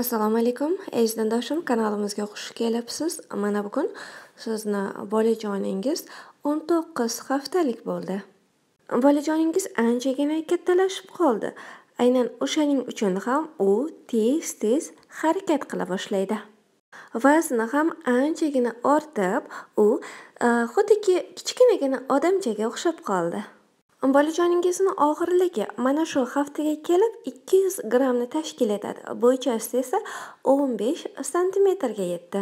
assalomu alaykum aziz do'stdoshim kanalimizga xush kelibsiz mana bugun sizni bolajoningiz 19 haftalik bo'ldi bolajoningiz anchagina kattalashib qoldi aynan o'shaning uchun ham u tez tez harakat qila boshlaydi vazni ham anchagina ortib u e, xuddiki kichkinagina odamchaga o'xshab qoldi Bolajoningizni og'irligi mana shu haftaga kelib 200 grammni tashkil etadi. Bo'ychasi esa 15 santimetrga yetdi.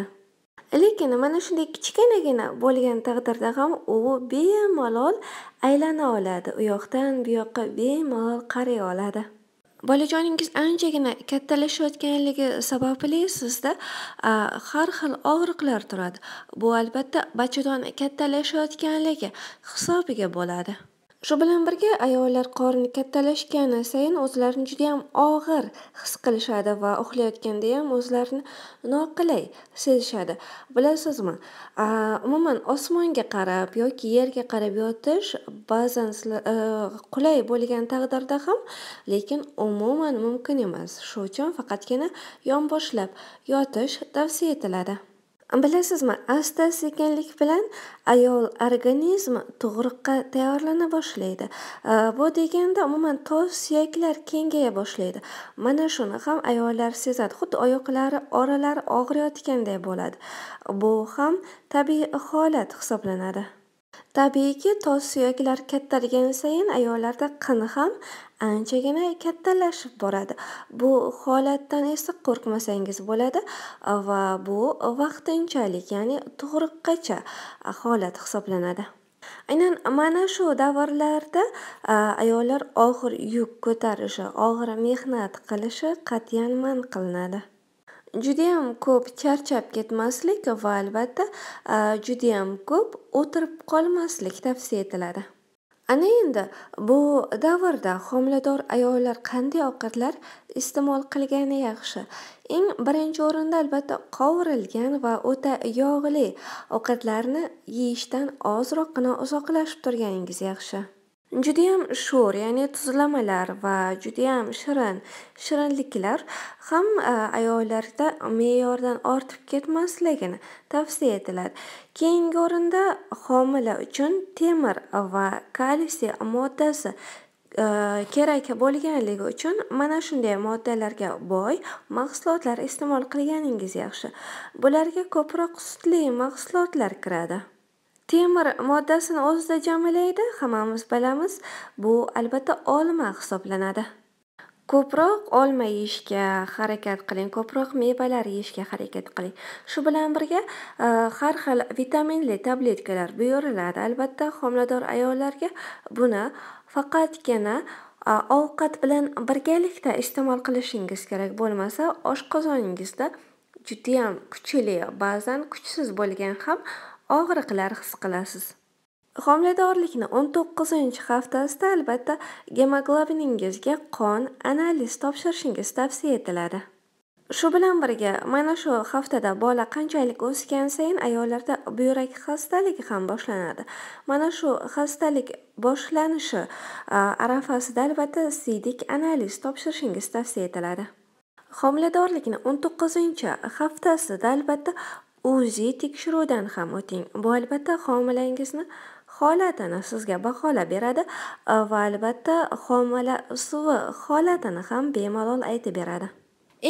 Lekin mana shunday kichkinagina bo'lgan taqdirda ham u bemalol aylana oladi. U yoqdan bu yoqqa bemalol qaray oladi. bolajoningiz anchagina kattalashayotganligi sababli sizda har xil og'riqlar turadi bu albatta bachadon kattalashayotganligi hisobiga bo'ladi shu bilan birga ayollar qorni kattalashgani sayin o'zlarini ham og'ir his qilishadi va uxlayotganda ham o'zlarini noqulay sezishadi bilasizmi umuman osmonga qarab yoki yerga qarab yotish ba'zan e, qulay bo'lgan taqdirda ham lekin umuman mumkin emas shu uchun faqatgina yonboshlab yotish tavsiya etiladi bilasizmi asta sekinlik bilan ayol organizmi tug'ruqqa tayyorlana boshlaydi bu deganda umuman tog' suyaklar kengaya boshlaydi mana shuni ham ayollar sezadi xuddi oyoqlari oralari og'riyotganday bo'ladi bu ham tabiiy holat hisoblanadi tabiiyki tos suyaklar kattalagani sayin ayollarda qini ham anchagina kattalashib boradi bu holatdan esa qo'rqmasangiz bo'ladi va bu vaqtinchalik ya'ni tug'ruqqacha holat hisoblanadi aynan mana shu davrlarda ayollar og'ir yuk ko'tarishi og'ir mehnat qilishi qat'iyan man qilinadi judayam ko'p charchab ketmaslik va albatta judayam ko'p o'tirib qolmaslik tavsiya etiladi ana endi bu davrda homilador ayollar qanday ovqatlar iste'mol qilgani yaxshi eng birinchi o'rinda albatta qovurilgan va o'ta yog'li ovqatlarni yeyishdan ozroqgina uzoqlashib turganingiz yaxshi Judayam sho'r, ya'ni tuzlamalar va judayam shirin shirinliklar ham e, ayollarda me'yordan ortib ketmasligini tavsiya etiladi. Keyingi o'rinda homila uchun temir va kalsiy moddasi e, kerak bo'lganligi uchun mana shunday moddalarga boy mahsulotlar iste'mol qilganingiz yaxshi. Bularga ko'proq sutli mahsulotlar kiradi. temir moddasini o'zida jamlaydi hammamiz bilamiz bu albatta olma hisoblanadi ko'proq olma yeyishga harakat qiling ko'proq mevalar yeyishga harakat qiling shu bilan birga e, har xil vitaminli tabletkalar buyuriladi albatta homilador ayollarga buni faqatgina e, ovqat bilan birgalikda iste'mol qilishingiz kerak bo'lmasa oshqozoningizda judayam kuchli ba'zan kuchsiz bo'lgan ham og'riqlar his qilasiz homiladorlikni 19 haftasida albatta gemoglobiningizga qon analiz topshirishingiz tavsiya etiladi shu bilan birga mana shu haftada bola qanchalik o'sgan sayin ayollarda buyrak xastaligi ham boshlanadi mana shu xastalik boshlanishi arafasida albatta siydik analiz topshirishingiz tavsiya etiladi homiladorlikni 19 to'qqizinchi haftasida albatta o'zi tekshiruvdan ham o'ting. Bu albatta homilangizni holatini sizga baholab beradi e, va albatta homila suvi holatini ham bemalol aytib beradi.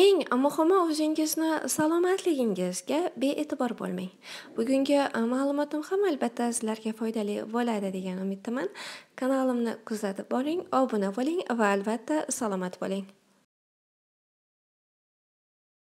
Eng muhimi o'zingizni salomatligingizga bee'tibor bo'lmang. Bugungi e, ma'lumotim ham albatta sizlarga foydali bo'ladi degan umiddaman. Kanalimni kuzatib boring, obuna bo'ling va albatta salomat bo'ling.